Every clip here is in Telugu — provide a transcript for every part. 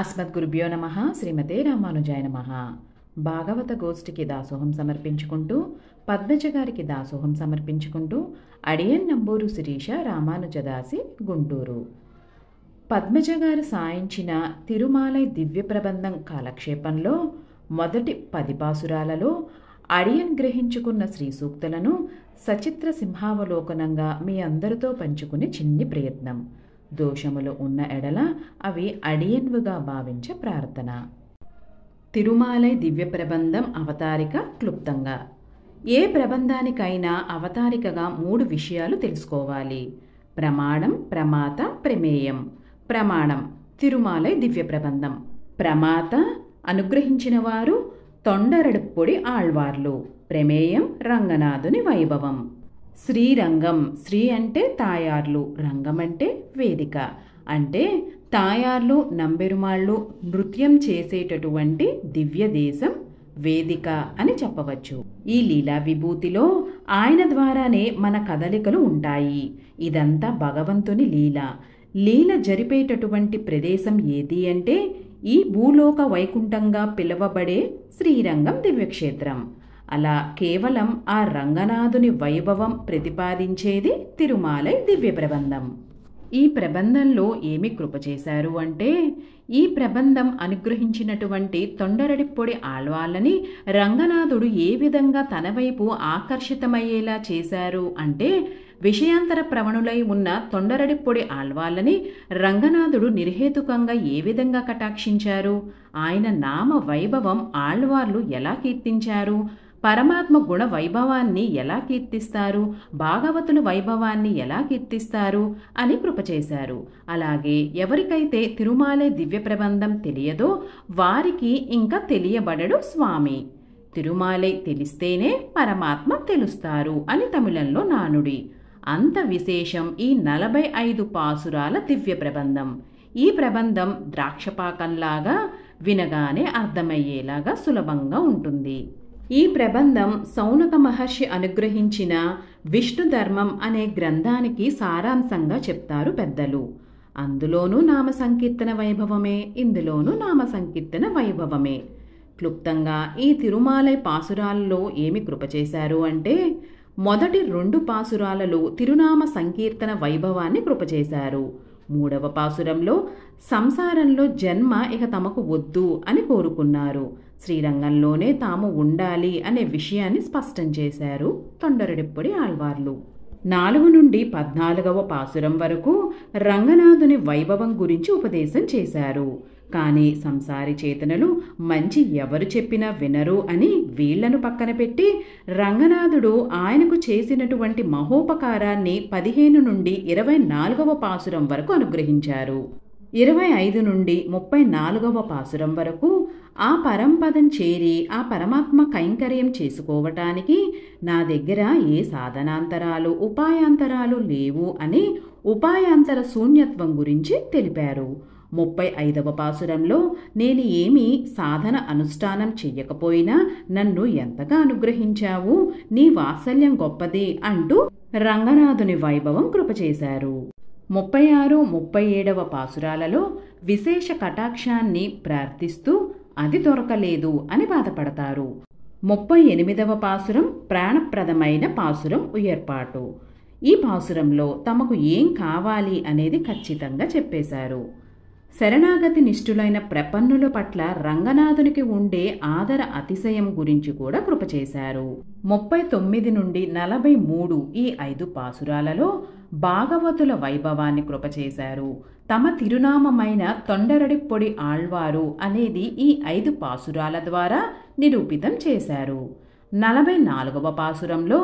అస్మద్ గురుభ్యో నమ శ్రీమతే రామానుజాయ నమ భాగవత గోష్ఠికి దాసోహం సమర్పించుకుంటూ పద్మజ గారికి దాసోహం సమర్పించుకుంటూ అడియన్ నంబూరు శిరీష రామానుజదాసి గుంటూరు పద్మజ గారు సాయించిన తిరుమాలై దివ్య ప్రబంధం కాలక్షేపంలో మొదటి పదిపాసురాలలో అడియన్ గ్రహించుకున్న శ్రీ సూక్తులను సచిత్ర సింహావలోకనంగా మీ అందరితో పంచుకునే చిన్ని ప్రయత్నం దోషములు ఉన్న ఎడల అవి అడియన్వుగా భావించే ప్రార్థన తిరుమాలై దివ్య ప్రబంధం అవతారిక క్లుప్తంగా ఏ ప్రబంధానికైనా అవతారికగా మూడు విషయాలు తెలుసుకోవాలి ప్రమాణం ప్రమాత ప్రమేయం ప్రమాణం తిరుమాలై దివ్య ప్రబంధం ప్రమాత అనుగ్రహించిన వారు తొండరడుప్పొడి ఆళ్వార్లు ప్రమేయం రంగనాథుని వైభవం శ్రీరంగం శ్రీ అంటే తాయార్లు రంగం అంటే వేదిక అంటే తాయార్లు నంబెరుమాళ్ళు నృత్యం చేసేటటువంటి దివ్య దేశం వేదిక అని చెప్పవచ్చు ఈ లీలా విభూతిలో ఆయన ద్వారానే మన కదలికలు ఉంటాయి ఇదంతా భగవంతుని లీల లీల జరిపేటటువంటి ప్రదేశం ఏది అంటే ఈ భూలోక వైకుంఠంగా పిలువబడే శ్రీరంగం దివ్యక్షేత్రం అలా కేవలం ఆ రంగనాథుని వైభవం ప్రతిపాదించేది తిరుమాలై దివ్య ప్రబంధం ఈ ప్రబంధంలో ఏమి కృప చేశారు అంటే ఈ ప్రబంధం అనుగ్రహించినటువంటి తొండరడిప్పొడి ఆళ్వాళ్ళని రంగనాథుడు ఏ విధంగా తన వైపు ఆకర్షితమయ్యేలా చేశారు అంటే విషయాంతర ప్రవణులై ఉన్న తొండరడిప్పొడి ఆళ్వాళ్ళని రంగనాథుడు నిర్హేతుకంగా ఏ విధంగా కటాక్షించారు ఆయన నామ వైభవం ఆళ్వార్లు ఎలా కీర్తించారు పరమాత్మ గుణ వైభవాన్ని ఎలా కీర్తిస్తారు భాగవతుల వైభవాన్ని ఎలా కీర్తిస్తారు అని కృపచేశారు అలాగే ఎవరికైతే తిరుమాలే దివ్య ప్రబంధం తెలియదో వారికి ఇంకా తెలియబడడు స్వామి తిరుమాలై తెలిస్తేనే పరమాత్మ తెలుస్తారు అని తమిళంలో నానుడి అంత విశేషం ఈ నలభై ఐదు పాసురాల దివ్య ప్రబంధం ఈ ప్రబంధం ద్రాక్షపాకంలాగా వినగానే అర్థమయ్యేలాగా సులభంగా ఉంటుంది ఈ ప్రబంధం సౌనక మహర్షి అనుగ్రహించిన విష్ణుధర్మం అనే గ్రంథానికి సారాంశంగా చెప్తారు పెద్దలు అందులోనూ నామ సంకీర్తన వైభవమే ఇందులోనూ నామ సంకీర్తన వైభవమే క్లుప్తంగా ఈ తిరుమాలై పాసురాలలో ఏమి కృపచేశారు అంటే మొదటి రెండు పాసురాలలో తిరునామ సంకీర్తన వైభవాన్ని కృపచేశారు మూడవ పాసురంలో సంసారంలో జన్మ ఇక తమకు వద్దు అని కోరుకున్నారు శ్రీరంగంలోనే తాము ఉండాలి అనే విషయాన్ని స్పష్టం చేశారు తొండరడిప్పొడి ఆళ్వార్లు నాలుగు నుండి పద్నాలుగవ పాసురం వరకు రంగనాథుని వైభవం గురించి ఉపదేశం చేశారు కానీ సంసారి చేతనలు మంచి ఎవరు చెప్పినా వినరు అని వీళ్లను పక్కన పెట్టి రంగనాథుడు ఆయనకు చేసినటువంటి మహోపకారాన్ని పదిహేను నుండి ఇరవై నాలుగవ పాసురం వరకు అనుగ్రహించారు ఇరవై ఐదు నుండి ముప్పై నాలుగవ పాసురం వరకు ఆ పరంపదం చేరి ఆ పరమాత్మ కైంకర్యం చేసుకోవటానికి నా దగ్గర ఏ సాధనాంతరాలు ఉపాయాంతరాలు లేవు అని ఉపాయాంతర శూన్యత్వం గురించి తెలిపారు ముప్పై ఐదవ పాసురంలో నేను ఏమీ సాధన అనుష్ఠానం చెయ్యకపోయినా నన్ను ఎంతగా అనుగ్రహించావు నీ వాత్సల్యం గొప్పది అంటూ రంగనాథుని వైభవం కృపచేశారు ముప్పై ఆరు ముప్పై ఏడవ పాసురాలలో విశేష కటాక్షాన్ని ప్రార్థిస్తూ అది దొరకలేదు అని బాధపడతారు ముప్పై ఎనిమిదవ పాసురం ప్రాణప్రదమైన పాసురం ఏర్పాటు ఈ పాసురంలో తమకు ఏం కావాలి అనేది ఖచ్చితంగా చెప్పేశారు శరణాగతి నిష్ఠులైన ప్రపన్నుల పట్ల రంగనాథునికి ఉండే ఆదర అతిశయం గురించి కూడా కృపచేశారు ముప్పై తొమ్మిది నుండి నలభై మూడు ఈ ఐదు పాసురాలలో భాగవతుల వైభవాన్ని కృపచేశారు తమ తిరునామమైన తొండరడిప్పొడి ఆళ్వారు అనేది ఈ ఐదు పాసురాల ద్వారా నిరూపితం చేశారు నలభై నాలుగవ పాసురంలో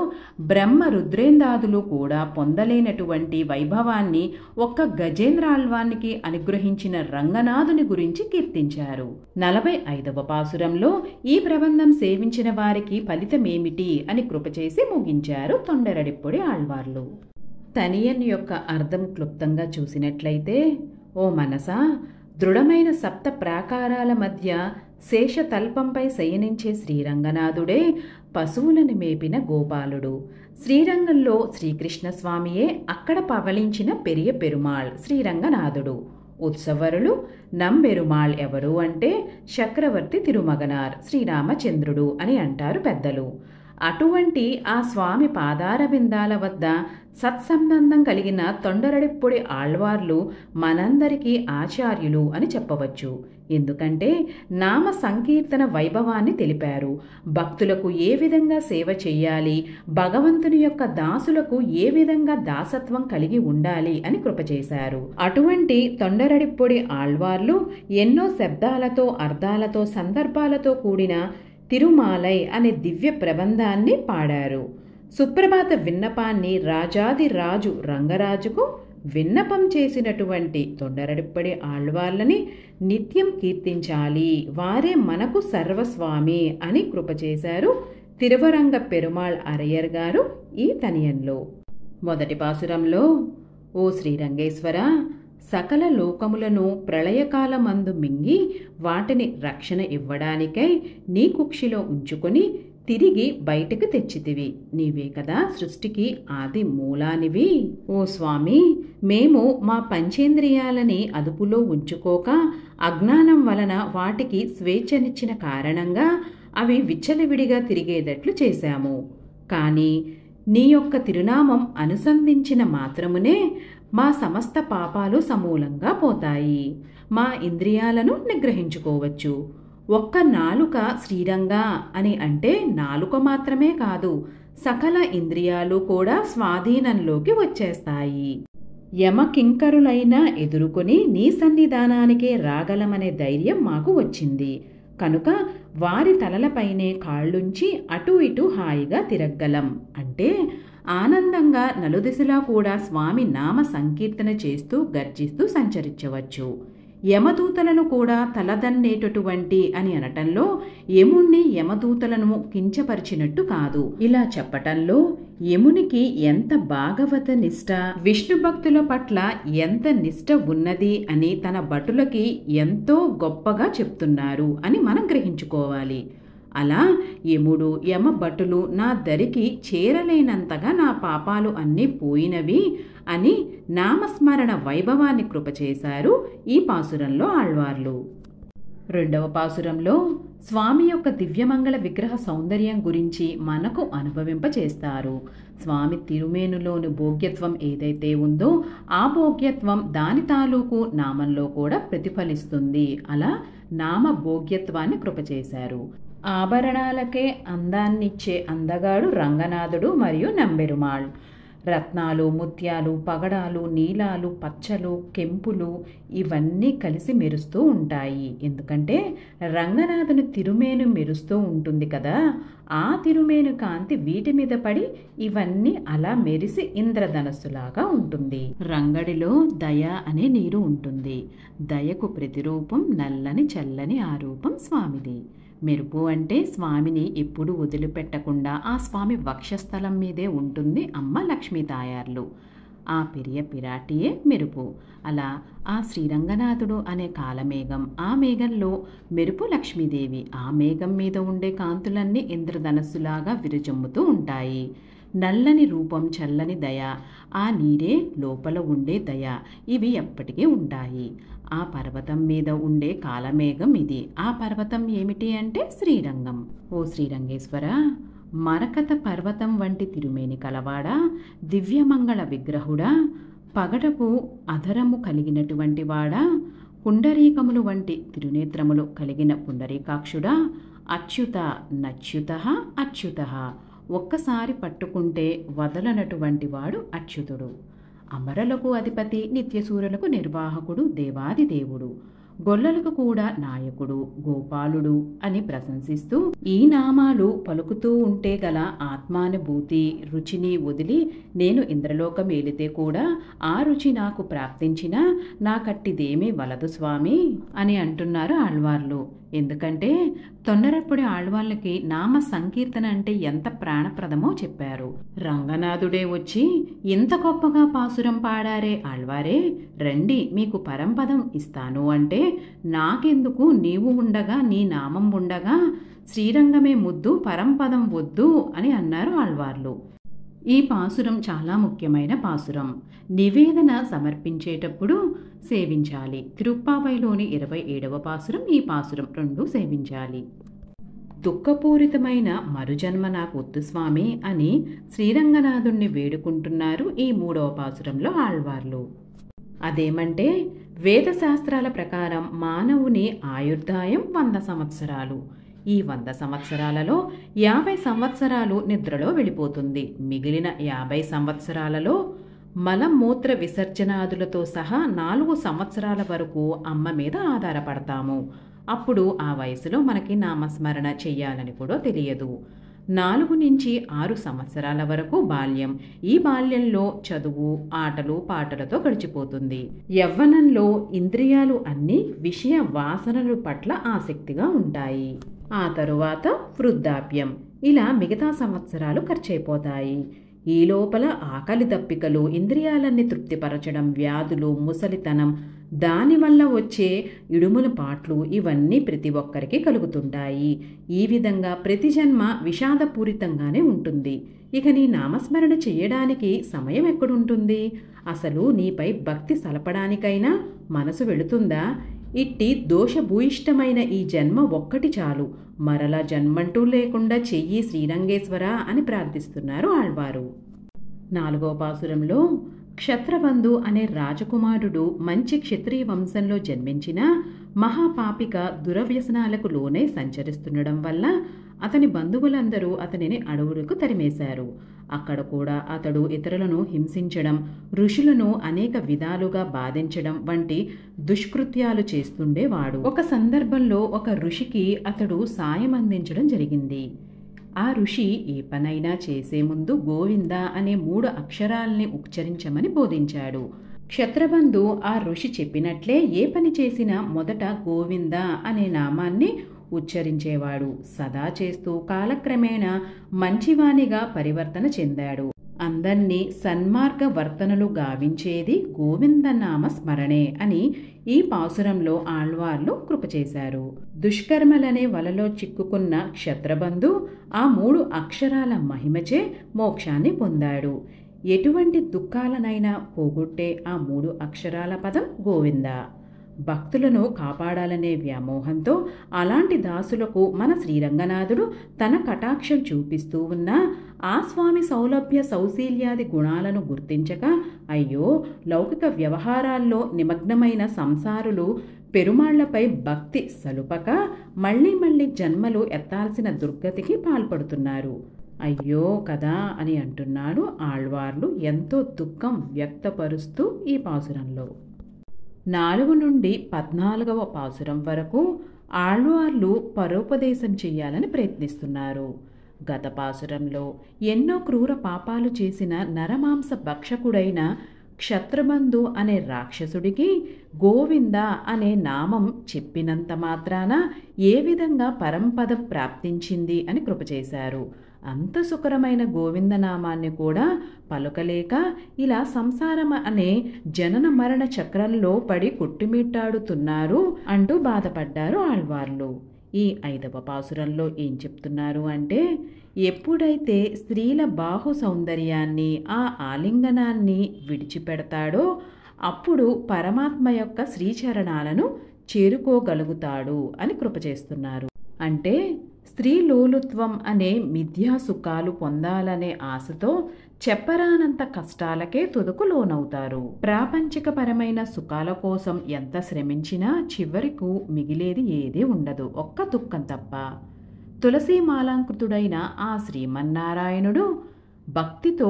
బ్రహ్మ రుద్రేందాదులు కూడా పొందలేనటువంటి వైభవాన్ని ఒక్క గజేంద్రాల్వానికి అనుగ్రహించిన రంగనాథుని గురించి కీర్తించారు నలభై ఐదవ పాసురంలో ఈ ప్రబంధం సేవించిన వారికి ఫలితమేమిటి అని కృపచేసి ముగించారు తొండరడిప్పుడి ఆళ్వార్లు తనియన్ యొక్క అర్థం క్లుప్తంగా చూసినట్లయితే ఓ మనసా దృఢమైన సప్త ప్రాకారాల మధ్య శేషతల్పంపై శయనించే శ్రీరంగనాథుడే పశువులను మేపిన గోపాలుడు శ్రీరంగంలో శ్రీకృష్ణస్వామియే అక్కడ పవలించిన పెరియ పెరుమాళ్ శ్రీరంగనాథుడు ఉత్సవరులు నంబెరుమాళ్ ఎవరు అంటే చక్రవర్తి తిరుమగనార్ శ్రీరామచంద్రుడు అని అంటారు పెద్దలు అటువంటి ఆ స్వామి పాదార బిందాల వద్ద సత్సంబంధం కలిగిన తొండరడిప్పొడి ఆళ్వార్లు మనందరికీ ఆచార్యులు అని చెప్పవచ్చు ఎందుకంటే నామ సంకీర్తన వైభవాన్ని తెలిపారు భక్తులకు ఏ విధంగా సేవ చేయాలి భగవంతుని యొక్క దాసులకు ఏ విధంగా దాసత్వం కలిగి ఉండాలి అని కృపచేశారు అటువంటి తొండరడిప్పొడి ఆళ్వార్లు ఎన్నో శబ్దాలతో అర్థాలతో సందర్భాలతో కూడిన తిరుమాలై అనే దివ్య ప్రబంధాన్ని పాడారు సుప్రభాత విన్నపాన్ని రాజాది రాజు రంగరాజుకు విన్నపం చేసినటువంటి తొండరడిపడే ఆళ్వాళ్ళని నిత్యం కీర్తించాలి వారే మనకు సర్వస్వామి అని కృపచేశారు తిరువరంగ పెరుమాళ్ అరయ్యర్ గారు ఈ తనియంలో మొదటి పాసురంలో ఓ శ్రీరంగేశ్వర సకల లోకములను ప్రళయకాలమందు మింగి వాటిని రక్షణ ఇవ్వడానికై నీ కుక్షిలో ఉంచుకొని తిరిగి బయటకు తెచ్చితివి నీవే కదా సృష్టికి ఆది మూలానివి ఓ స్వామి మేము మా పంచేంద్రియాలని అదుపులో ఉంచుకోక అజ్ఞానం వలన వాటికి స్వేచ్ఛనిచ్చిన కారణంగా అవి విచ్చలవిడిగా తిరిగేటట్లు చేశాము కానీ నీ యొక్క తిరునామం అనుసంధించిన మాత్రమునే మా సమస్త పాపాలు సమూలంగా పోతాయి మా ఇంద్రియాలను నిగ్రహించుకోవచ్చు ఒక్క నాలుక శ్రీరంగా అని అంటే నాలుక మాత్రమే కాదు సకల ఇంద్రియాలు కూడా స్వాధీనంలోకి వచ్చేస్తాయి యమకింకరులైనా ఎదుర్కొని నీ సన్నిధానానికే రాగలమనే ధైర్యం మాకు వచ్చింది కనుక వారి తలలపైనే కాళ్ళుంచి అటు ఇటు హాయిగా తిరగలం అంటే ఆనందంగా నలుదిశలా కూడా స్వామి నామ సంకీర్తన చేస్తూ గర్జిస్తూ సంచరించవచ్చు యమదూతలను కూడా తలదన్నేటటువంటి అని అనటంలో యముణ్ణి యమదూతలను కించపరిచినట్టు కాదు ఇలా చెప్పటంలో యమునికి ఎంత భాగవత నిష్ట విష్ణు భక్తుల పట్ల ఎంత నిష్ట ఉన్నది అని తన భటులకి ఎంతో గొప్పగా చెప్తున్నారు అని మనం గ్రహించుకోవాలి అలా యముడు యమ భటులు నా దరికి చేరలేనంతగా నా పాపాలు అన్నీ పోయినవి అని నామస్మరణ వైభవాన్ని కృపచేశారు ఈ పాసురంలో ఆళ్వార్లు రెండవ పాసురంలో స్వామి యొక్క దివ్యమంగళ విగ్రహ సౌందర్యం గురించి మనకు అనుభవింపచేస్తారు స్వామి తిరుమేనులోని భోగ్యత్వం ఏదైతే ఉందో ఆ భోగ్యత్వం దాని తాలూకు నామంలో కూడా ప్రతిఫలిస్తుంది అలా నామ భోగ్యత్వాన్ని కృపచేశారు ఆభరణాలకే అందాన్నిచ్చే అందగాడు రంగనాథుడు మరియు నంబెరుమాళ్ రత్నాలు ముత్యాలు పగడాలు నీలాలు పచ్చలు కెంపులు ఇవన్నీ కలిసి మెరుస్తూ ఉంటాయి ఎందుకంటే రంగనాథుని తిరుమేను మెరుస్తూ ఉంటుంది కదా ఆ తిరుమేను కాంతి వీటి మీద పడి ఇవన్నీ అలా మెరిసి ఇంద్రధనస్సులాగా ఉంటుంది రంగడిలో దయ అనే నీరు ఉంటుంది దయకు ప్రతిరూపం నల్లని చల్లని ఆ రూపం స్వామిది మెరుపు అంటే స్వామిని ఎప్పుడు వదిలిపెట్టకుండా ఆ స్వామి వక్షస్థలం మీదే ఉంటుంది అమ్మ లక్ష్మీ తాయార్లు ఆ పెరియ పిరాటియే మెరుపు అలా ఆ శ్రీరంగనాథుడు అనే కాలమేఘం ఆ మేఘంలో మెరుపు లక్ష్మీదేవి ఆ మేఘం మీద ఉండే కాంతులన్నీ ఇంద్రధనస్సులాగా విరజమ్ముతూ ఉంటాయి నల్లని రూపం చల్లని దయ ఆ నీరే లోపల ఉండే దయ ఇవి ఎప్పటికీ ఉంటాయి ఆ పర్వతం మీద ఉండే కాలమేఘం ఇది ఆ పర్వతం ఏమిటి అంటే శ్రీరంగం ఓ శ్రీరంగేశ్వర మరకత పర్వతం వంటి తిరుమేని కలవాడ దివ్యమంగళ విగ్రహుడా పగటపు అధరము కలిగినటువంటి వాడా పుండరీకములు వంటి తిరునేత్రములు కలిగిన పుండరీకాక్షుడా అచ్యుత నచ్యుత అచ్యుత ఒక్కసారి పట్టుకుంటే వదలనటువంటి వాడు అచ్యుతుడు అమరలకు అధిపతి నిత్యసూరులకు నిర్వాహకుడు దేవాది దేవుడు గొల్లలకు కూడా నాయకుడు గోపాలుడు అని ప్రశంసిస్తూ ఈ నామాలు పలుకుతూ ఉంటే గల ఆత్మానుభూతి రుచిని వదిలి నేను ఇంద్రలోకం ఏలితే కూడా ఆ రుచి నాకు ప్రాప్తించినా నాకట్టిదేమీ వలదు స్వామి అని అంటున్నారు ఆళ్వార్లు ఎందుకంటే తొండరప్పుడు ఆళ్వాళ్ళకి నామ సంకీర్తన అంటే ఎంత ప్రాణప్రదమో చెప్పారు రంగనాథుడే వచ్చి ఇంత గొప్పగా పాసురం పాడారే ఆళ్వారే రండి మీకు పరంపదం ఇస్తాను అంటే నాకెందుకు నీవు ఉండగా నీ నామం ఉండగా శ్రీరంగమే ముద్దు పరంపదం వద్దు అని అన్నారు ఆళ్వార్లు ఈ పాసురం చాలా ముఖ్యమైన పాసురం నివేదన సమర్పించేటప్పుడు సేవించాలి తిరుప్పావైలోని ఇరవై ఏడవ పాసురం ఈ పాసురం రెండు సేవించాలి దుఃఖపూరితమైన మరుజన్మ నాకు వద్దు స్వామి అని శ్రీరంగనాథుణ్ణి వేడుకుంటున్నారు ఈ మూడవ పాసురంలో ఆళ్వార్లు అదేమంటే వేదశాస్త్రాల ప్రకారం మానవుని ఆయుర్దాయం వంద సంవత్సరాలు ఈ వంద సంవత్సరాలలో యాభై సంవత్సరాలు నిద్రలో వెళ్ళిపోతుంది మిగిలిన యాభై సంవత్సరాలలో మలమూత్ర విసర్జనాదులతో సహా నాలుగు సంవత్సరాల వరకు అమ్మ మీద ఆధారపడతాము అప్పుడు ఆ వయసులో మనకి నామస్మరణ చెయ్యాలని కూడా తెలియదు నాలుగు నుంచి ఆరు సంవత్సరాల వరకు బాల్యం ఈ బాల్యంలో చదువు ఆటలు పాటలతో గడిచిపోతుంది యవ్వనంలో ఇంద్రియాలు అన్నీ విషయ వాసనలు పట్ల ఆసక్తిగా ఉంటాయి ఆ తరువాత వృద్ధాప్యం ఇలా మిగతా సంవత్సరాలు ఖర్చయిపోతాయి ఈ లోపల ఆకలి దప్పికలు ఇంద్రియాలన్నీ తృప్తిపరచడం వ్యాధులు ముసలితనం దానివల్ల వచ్చే ఇడుముల పాట్లు ఇవన్నీ ప్రతి ఒక్కరికి కలుగుతుంటాయి ఈ విధంగా ప్రతి జన్మ విషాదపూరితంగానే ఉంటుంది ఇక నీ నామస్మరణ చేయడానికి సమయం ఎక్కడుంటుంది అసలు నీపై భక్తి సలపడానికైనా మనసు వెళుతుందా ఇట్టి దోషభూయిష్టమైన ఈ జన్మ ఒక్కటి చాలు మరలా జన్మంటూ లేకుండా చెయ్యి శ్రీరంగేశ్వర అని ప్రార్థిస్తున్నారు ఆళ్వారు నాలుగో పాసురంలో క్షత్రబంధు అనే రాజకుమారుడు మంచి క్షత్రియ వంశంలో జన్మించిన మహాపాపిక దురవ్యసనాలకు లోనే సంచరిస్తుండడం వల్ల అతని బంధువులందరూ అతనిని అడవులకు తరిమేశారు అక్కడ కూడా అతడు ఇతరులను హింసించడం ఋషులను అనేక విధాలుగా బాధించడం వంటి దుష్కృత్యాలు చేస్తుండేవాడు ఒక సందర్భంలో ఒక ఋషికి అతడు సాయం అందించడం జరిగింది ఆ ఋషి ఏ పనైనా చేసే ముందు గోవింద అనే మూడు అక్షరాల్ని ఉచ్చరించమని బోధించాడు క్షత్రబంధు ఆ ఋషి చెప్పినట్లే ఏ పని చేసినా మొదట గోవింద అనే నామాన్ని ఉచ్చరించేవాడు సదా చేస్తూ కాలక్రమేణా మంచివాణిగా పరివర్తన చెందాడు అందర్నీ సన్మార్గ వర్తనలు గావించేది గోవిందనామ స్మరణే అని ఈ పాసురంలో ఆళ్వార్లు కృపచేశారు దుష్కర్మలనే వలలో చిక్కుకున్న క్షత్రబంధు ఆ మూడు అక్షరాల మహిమచే మోక్షాన్ని పొందాడు ఎటువంటి దుఃఖాలనైనా పోగొట్టే ఆ మూడు అక్షరాల పదం గోవింద భక్తులను కాపాడాలనే వ్యామోహంతో అలాంటి దాసులకు మన శ్రీరంగనాథుడు తన కటాక్షం చూపిస్తూ ఉన్నా ఆ స్వామి సౌలభ్య సౌశీల్యాది గుణాలను గుర్తించక అయ్యో లౌకిక వ్యవహారాల్లో నిమగ్నమైన సంసారులు పెరుమాళ్లపై భక్తి సలుపక మళ్ళీ మళ్ళీ జన్మలు ఎత్తాల్సిన దుర్గతికి పాల్పడుతున్నారు అయ్యో కదా అని అంటున్నాడు ఆళ్వార్లు ఎంతో దుఃఖం వ్యక్తపరుస్తూ ఈ పాసురంలో నాలుగు నుండి పద్నాలుగవ పాసురం వరకు ఆళ్వార్లు పరోపదేశం చేయాలని ప్రయత్నిస్తున్నారు గత పాసురంలో ఎన్నో క్రూర పాపాలు చేసిన నరమాంస భక్షకుడైన క్షత్రబంధు అనే రాక్షసుడికి గోవింద అనే నామం చెప్పినంత మాత్రాన ఏ విధంగా పరంపదం ప్రాప్తించింది అని కృపచేశారు చేశారు అంత సుకరమైన గోవిందనామాన్ని కూడా పలుకలేక ఇలా సంసారం అనే జనన మరణ చక్రంలో పడి కొట్టుమిట్టాడుతున్నారు అంటూ బాధపడ్డారు ఆళ్వార్లు ఈ ఐదవ పాసురంలో ఏం చెప్తున్నారు అంటే ఎప్పుడైతే స్త్రీల బాహు సౌందర్యాన్ని ఆ ఆలింగనాన్ని విడిచిపెడతాడో అప్పుడు పరమాత్మ యొక్క శ్రీచరణాలను చేరుకోగలుగుతాడు అని కృప చేస్తున్నారు అంటే స్త్రీలోలుత్వం అనే మిథ్యాసుఖాలు పొందాలనే ఆశతో చెప్పరానంత కష్టాలకే తుదకు లోనవుతారు ప్రాపంచికపరమైన సుఖాల కోసం ఎంత శ్రమించినా చివరికు మిగిలేది ఏదీ ఉండదు ఒక్క దుఃఖం తప్ప తులసీమాలాంకృతుడైన ఆ శ్రీమన్నారాయణుడు భక్తితో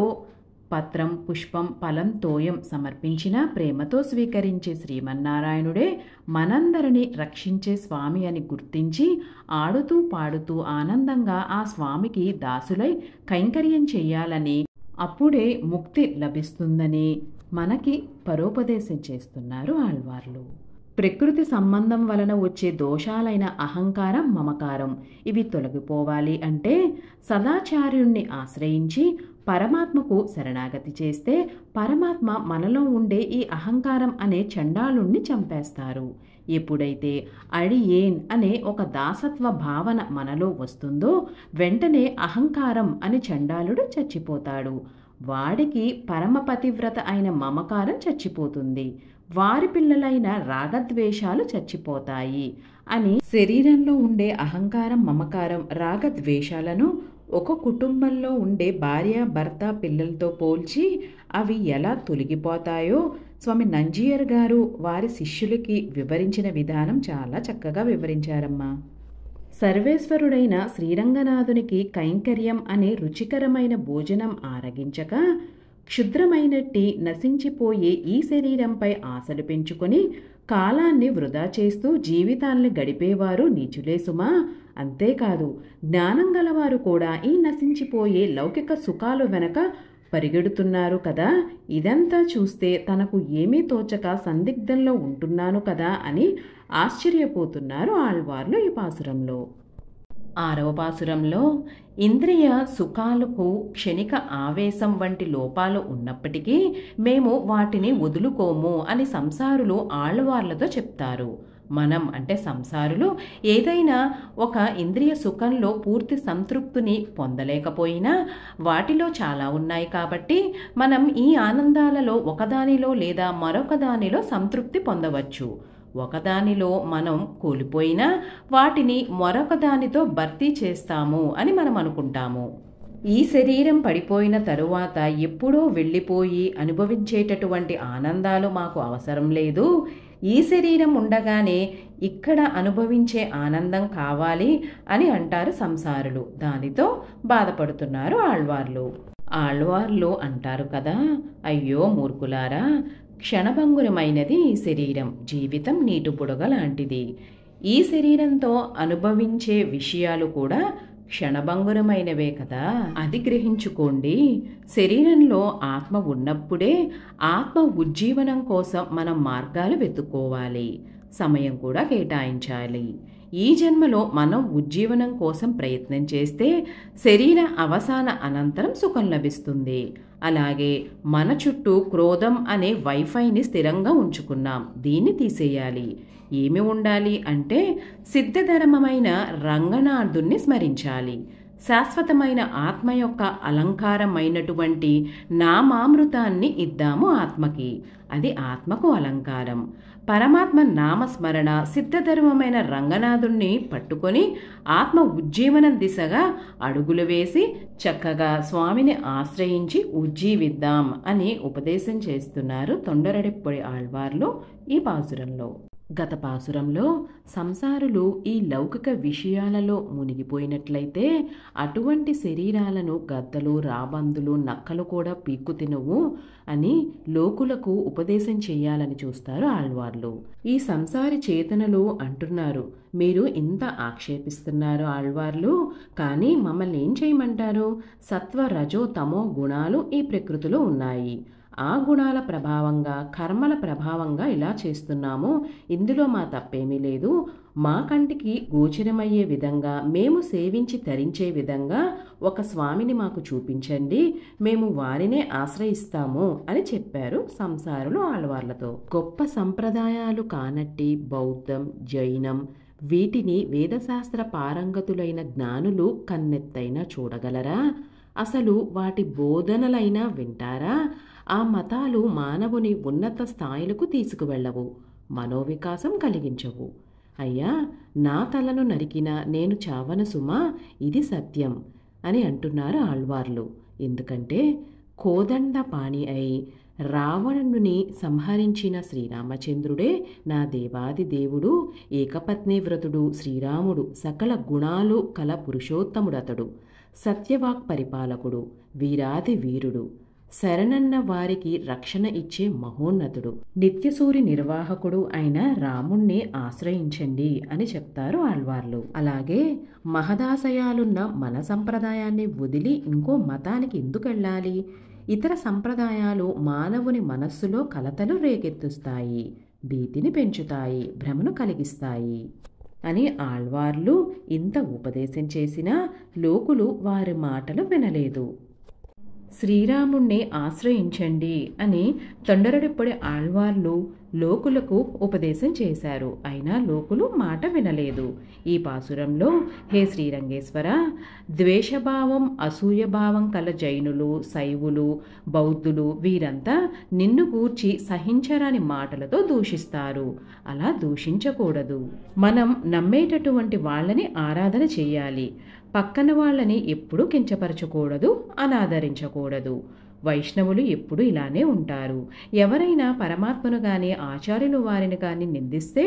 పత్రం పుష్పం ఫలం తోయం సమర్పించిన ప్రేమతో స్వీకరించే శ్రీమన్నారాయణుడే మనందరినీ రక్షించే స్వామి అని గుర్తించి ఆడుతూ పాడుతూ ఆనందంగా ఆ స్వామికి దాసులై కైంకర్యం చేయాలని అప్పుడే ముక్తి లభిస్తుందని మనకి పరోపదేశం చేస్తున్నారు ఆళ్వార్లు ప్రకృతి సంబంధం వలన వచ్చే దోషాలైన అహంకారం మమకారం ఇవి తొలగిపోవాలి అంటే సదాచార్యుణ్ణి ఆశ్రయించి పరమాత్మకు శరణాగతి చేస్తే పరమాత్మ మనలో ఉండే ఈ అహంకారం అనే చండాలుణ్ణి చంపేస్తారు ఎప్పుడైతే అడి ఏన్ అనే ఒక దాసత్వ భావన మనలో వస్తుందో వెంటనే అహంకారం అని చండాలుడు చచ్చిపోతాడు వాడికి పరమపతివ్రత అయిన మమకారం చచ్చిపోతుంది వారి పిల్లలైన రాగద్వేషాలు చచ్చిపోతాయి అని శరీరంలో ఉండే అహంకారం మమకారం రాగద్వేషాలను ఒక కుటుంబంలో ఉండే భార్య భర్త పిల్లలతో పోల్చి అవి ఎలా తొలగిపోతాయో స్వామి నంజీయర్ గారు వారి శిష్యులకి వివరించిన విధానం చాలా చక్కగా వివరించారమ్మా సర్వేశ్వరుడైన శ్రీరంగనాథునికి కైంకర్యం అనే రుచికరమైన భోజనం ఆరగించక క్షుద్రమైనట్టి నశించిపోయే ఈ శరీరంపై ఆశలు పెంచుకొని కాలాన్ని వృధా చేస్తూ జీవితాల్ని గడిపేవారు నిజులే సుమా అంతేకాదు జ్ఞానం గలవారు కూడా ఈ నశించిపోయే లౌకిక సుఖాలు వెనక పరిగెడుతున్నారు కదా ఇదంతా చూస్తే తనకు ఏమీ తోచక సందిగ్ధంలో ఉంటున్నాను కదా అని ఆశ్చర్యపోతున్నారు ఆళ్వార్లు ఈ పాసురంలో ఆరవ పాసురంలో ఇంద్రియ సుఖాలకు క్షణిక ఆవేశం వంటి లోపాలు ఉన్నప్పటికీ మేము వాటిని వదులుకోము అని సంసారులు ఆళ్వార్లతో చెప్తారు మనం అంటే సంసారులు ఏదైనా ఒక ఇంద్రియ సుఖంలో పూర్తి సంతృప్తిని పొందలేకపోయినా వాటిలో చాలా ఉన్నాయి కాబట్టి మనం ఈ ఆనందాలలో ఒకదానిలో లేదా మరొక దానిలో సంతృప్తి పొందవచ్చు ఒకదానిలో మనం కోల్పోయినా వాటిని మరొక దానితో భర్తీ చేస్తాము అని మనం అనుకుంటాము ఈ శరీరం పడిపోయిన తరువాత ఎప్పుడో వెళ్ళిపోయి అనుభవించేటటువంటి ఆనందాలు మాకు అవసరం లేదు ఈ శరీరం ఉండగానే ఇక్కడ అనుభవించే ఆనందం కావాలి అని అంటారు సంసారులు దానితో బాధపడుతున్నారు ఆళ్వార్లు ఆళ్వార్లు అంటారు కదా అయ్యో మూర్ఖులారా క్షణభంగురమైనది ఈ శరీరం జీవితం నీటి బుడగ లాంటిది ఈ శరీరంతో అనుభవించే విషయాలు కూడా క్షణభంగురమైనవే కదా అది గ్రహించుకోండి శరీరంలో ఆత్మ ఉన్నప్పుడే ఆత్మ ఉజ్జీవనం కోసం మనం మార్గాలు వెతుక్కోవాలి సమయం కూడా కేటాయించాలి ఈ జన్మలో మనం ఉజ్జీవనం కోసం ప్రయత్నం చేస్తే శరీర అవసాన అనంతరం సుఖం లభిస్తుంది అలాగే మన చుట్టూ క్రోధం అనే వైఫైని స్థిరంగా ఉంచుకున్నాం దీన్ని తీసేయాలి ఏమి ఉండాలి అంటే సిద్ధధర్మమైన రంగనాథుణ్ణి స్మరించాలి శాశ్వతమైన ఆత్మ యొక్క అలంకారమైనటువంటి నామామృతాన్ని ఇద్దాము ఆత్మకి అది ఆత్మకు అలంకారం పరమాత్మ నామస్మరణ సిద్ధధర్మమైన రంగనాథుణ్ణి పట్టుకొని ఆత్మ ఉజ్జీవనం దిశగా అడుగులు వేసి చక్కగా స్వామిని ఆశ్రయించి ఉజ్జీవిద్దాం అని ఉపదేశం చేస్తున్నారు తొండరడిప్పొడి ఆళ్వార్లు ఈ పాసురంలో గత పాసురంలో సంసారులు ఈ లౌకిక విషయాలలో మునిగిపోయినట్లయితే అటువంటి శరీరాలను గద్దలు రాబందులు నక్కలు కూడా పీక్కు తినవు అని లోకులకు ఉపదేశం చేయాలని చూస్తారు ఆళ్వార్లు ఈ సంసారి చేతనలు అంటున్నారు మీరు ఇంత ఆక్షేపిస్తున్నారు ఆళ్వార్లు కానీ మమ్మల్ని ఏం చేయమంటారు సత్వ రజో తమో గుణాలు ఈ ప్రకృతిలో ఉన్నాయి ఆ గుణాల ప్రభావంగా కర్మల ప్రభావంగా ఇలా చేస్తున్నాము ఇందులో మా తప్పేమీ లేదు మా కంటికి గోచరమయ్యే విధంగా మేము సేవించి తరించే విధంగా ఒక స్వామిని మాకు చూపించండి మేము వారినే ఆశ్రయిస్తాము అని చెప్పారు సంసారులు ఆళ్వార్లతో గొప్ప సంప్రదాయాలు కానట్టి బౌద్ధం జైనం వీటిని వేదశాస్త్ర పారంగతులైన జ్ఞానులు కన్నెత్తైనా చూడగలరా అసలు వాటి బోధనలైనా వింటారా ఆ మతాలు మానవుని ఉన్నత స్థాయిలకు తీసుకువెళ్ళవు మనోవికాసం కలిగించవు అయ్యా నా తలను నరికిన నేను చావన సుమా ఇది సత్యం అని అంటున్నారు ఆళ్వార్లు ఎందుకంటే కోదండ పాణి అయి రావణుని సంహరించిన శ్రీరామచంద్రుడే నా దేవాది దేవుడు ఏకపత్ని వ్రతుడు శ్రీరాముడు సకల గుణాలు కల పురుషోత్తముడతడు సత్యవాక్ పరిపాలకుడు వీరాది వీరుడు శరణన్న వారికి రక్షణ ఇచ్చే మహోన్నతుడు నిత్యసూరి నిర్వాహకుడు అయిన రాముణ్ణి ఆశ్రయించండి అని చెప్తారు ఆళ్వార్లు అలాగే మహదాశయాలున్న మన సంప్రదాయాన్ని వదిలి ఇంకో మతానికి ఎందుకెళ్ళాలి ఇతర సంప్రదాయాలు మానవుని మనస్సులో కలతలు రేకెత్తుస్తాయి భీతిని పెంచుతాయి భ్రమను కలిగిస్తాయి అని ఆళ్వార్లు ఇంత ఉపదేశం చేసినా లోకులు వారి మాటలు వినలేదు శ్రీరాముణ్ణి ఆశ్రయించండి అని తొండరడిప్పడి ఆళ్వార్లు లోకులకు ఉపదేశం చేశారు అయినా లోకులు మాట వినలేదు ఈ పాసురంలో హే శ్రీరంగేశ్వర ద్వేషభావం అసూయభావం కల జైనులు శైవులు బౌద్ధులు వీరంతా నిన్ను గూర్చి సహించరాని మాటలతో దూషిస్తారు అలా దూషించకూడదు మనం నమ్మేటటువంటి వాళ్ళని ఆరాధన చేయాలి పక్కన వాళ్ళని ఎప్పుడూ కించపరచకూడదు అనాదరించకూడదు వైష్ణవులు ఎప్పుడు ఇలానే ఉంటారు ఎవరైనా పరమాత్మను కానీ ఆచార్యులు వారిని కానీ నిందిస్తే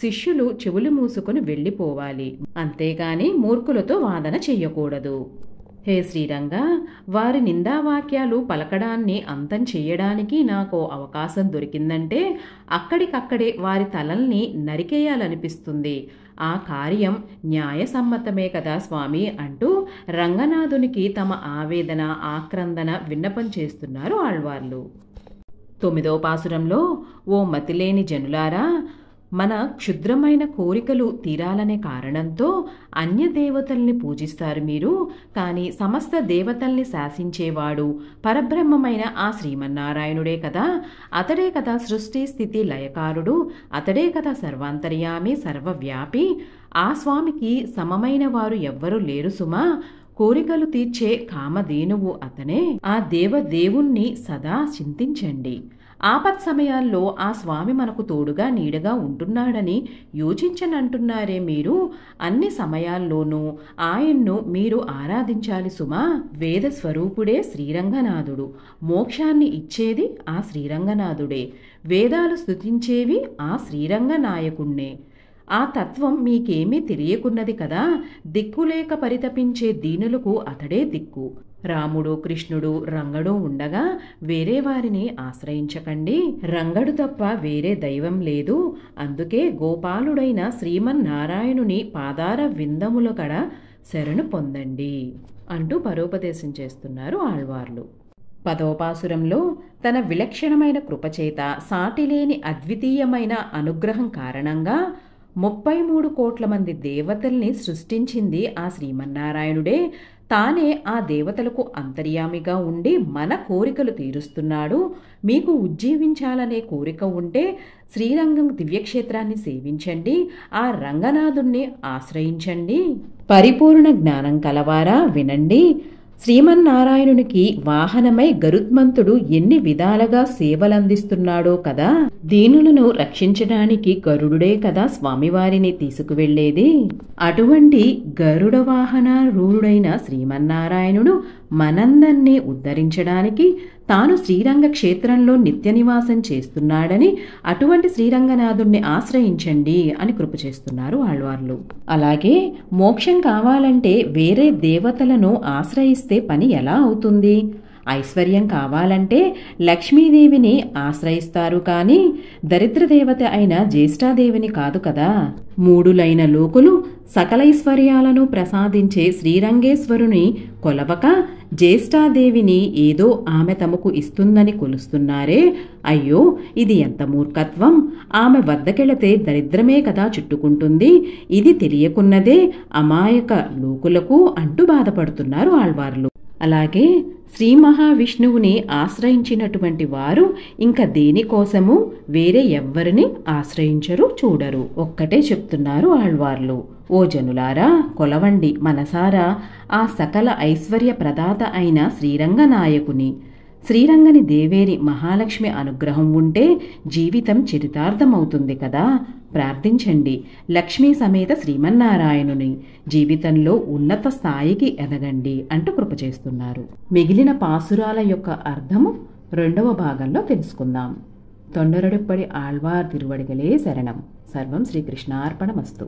శిష్యులు చెవులు మూసుకొని వెళ్ళిపోవాలి అంతేగాని మూర్ఖులతో వాదన చెయ్యకూడదు హే శ్రీరంగ వారి నిందావాక్యాలు పలకడాన్ని అంతం చేయడానికి నాకు అవకాశం దొరికిందంటే అక్కడికక్కడే వారి తలల్ని నరికేయాలనిపిస్తుంది ఆ కార్యం న్యాయసమ్మతమే కదా స్వామి అంటూ రంగనాథునికి తమ ఆవేదన ఆక్రందన విన్నపం చేస్తున్నారు ఆళ్వార్లు తొమ్మిదో పాసురంలో ఓ మతిలేని జనులారా మన క్షుద్రమైన కోరికలు తీరాలనే కారణంతో అన్య దేవతల్ని పూజిస్తారు మీరు కానీ సమస్త దేవతల్ని శాసించేవాడు పరబ్రహ్మమైన ఆ శ్రీమన్నారాయణుడే కదా అతడే కదా సృష్టి స్థితి లయకారుడు అతడే కదా సర్వాంతర్యామి సర్వవ్యాపి ఆ స్వామికి సమమైన వారు ఎవ్వరూ లేరు సుమా కోరికలు తీర్చే కామధేనువు అతనే ఆ దేవదేవుణ్ణి సదా చింతించండి ఆపత్ సమయాల్లో ఆ స్వామి మనకు తోడుగా నీడగా ఉంటున్నాడని యోచించనంటున్నారే మీరు అన్ని సమయాల్లోనూ ఆయన్ను మీరు ఆరాధించాలి సుమా వేద స్వరూపుడే శ్రీరంగనాథుడు మోక్షాన్ని ఇచ్చేది ఆ శ్రీరంగనాథుడే వేదాలు స్థుతించేవి ఆ శ్రీరంగనాయకుణ్ణే ఆ తత్వం మీకేమీ తెలియకున్నది కదా దిక్కులేక పరితపించే దీనులకు అతడే దిక్కు రాముడు కృష్ణుడు రంగడు ఉండగా వేరే వారిని ఆశ్రయించకండి రంగడు తప్ప వేరే దైవం లేదు అందుకే గోపాలుడైన శ్రీమన్నారాయణుని పాదార విందముల కడ శరణు పొందండి అంటూ పరోపదేశం చేస్తున్నారు ఆళ్వార్లు పదోపాసురంలో తన విలక్షణమైన కృపచేత సాటిలేని అద్వితీయమైన అనుగ్రహం కారణంగా ముప్పై మూడు కోట్ల మంది దేవతల్ని సృష్టించింది ఆ శ్రీమన్నారాయణుడే తానే ఆ దేవతలకు అంతర్యామిగా ఉండి మన కోరికలు తీరుస్తున్నాడు మీకు ఉజ్జీవించాలనే కోరిక ఉంటే శ్రీరంగం దివ్యక్షేత్రాన్ని సేవించండి ఆ రంగనాథుణ్ణి ఆశ్రయించండి పరిపూర్ణ జ్ఞానం కలవారా వినండి శ్రీమన్నారాయణునికి వాహనమై గరుత్మంతుడు ఎన్ని విధాలుగా సేవలందిస్తున్నాడో కదా దీనులను రక్షించడానికి గరుడుడే కదా స్వామివారిని తీసుకువెళ్లేది అటువంటి గరుడ వాహన రూఢుడైన శ్రీమన్నారాయణుడు మనందర్నీ ఉద్ధరించడానికి తాను శ్రీరంగ క్షేత్రంలో నిత్య నివాసం చేస్తున్నాడని అటువంటి శ్రీరంగనాథుణ్ణి ఆశ్రయించండి అని కృప చేస్తున్నారు ఆళ్వార్లు అలాగే మోక్షం కావాలంటే వేరే దేవతలను ఆశ్రయిస్తే పని ఎలా అవుతుంది ఐశ్వర్యం కావాలంటే లక్ష్మీదేవిని ఆశ్రయిస్తారు కానీ దరిద్రదేవత అయిన జ్యేష్ఠాదేవిని కాదు కదా మూడులైన లోకులు సకలైశ్వర్యాలను ప్రసాదించే శ్రీరంగేశ్వరుని కొలవక జ్యేష్ఠాదేవిని ఏదో ఆమె తమకు ఇస్తుందని కొలుస్తున్నారే అయ్యో ఇది ఎంత మూర్ఖత్వం ఆమె వద్దకెళితే దరిద్రమే కదా చుట్టుకుంటుంది ఇది తెలియకున్నదే అమాయక లోకులకు అంటూ బాధపడుతున్నారు ఆళ్వార్లు అలాగే శ్రీ మహావిష్ణువుని ఆశ్రయించినటువంటి వారు ఇంకా దేనికోసము వేరే ఎవ్వరిని ఆశ్రయించరు చూడరు ఒక్కటే చెప్తున్నారు ఆళ్వార్లు ఓ జనులారా కొలవండి మనసారా ఆ సకల ఐశ్వర్య ప్రదాత అయిన శ్రీరంగనాయకుని శ్రీరంగని దేవేరి మహాలక్ష్మి అనుగ్రహం ఉంటే జీవితం చరితార్థమవుతుంది కదా ప్రార్థించండి లక్ష్మీ సమేత శ్రీమన్నారాయణుని జీవితంలో ఉన్నత స్థాయికి ఎదగండి అంటూ కృపచేస్తున్నారు మిగిలిన పాసురాల యొక్క అర్థము రెండవ భాగంలో తెలుసుకుందాం தொண்டரடுப்படி ఆళ్వార్ తిరువడిగలే శరణం సర్వం శ్రీకృష్ణార్పణమస్తు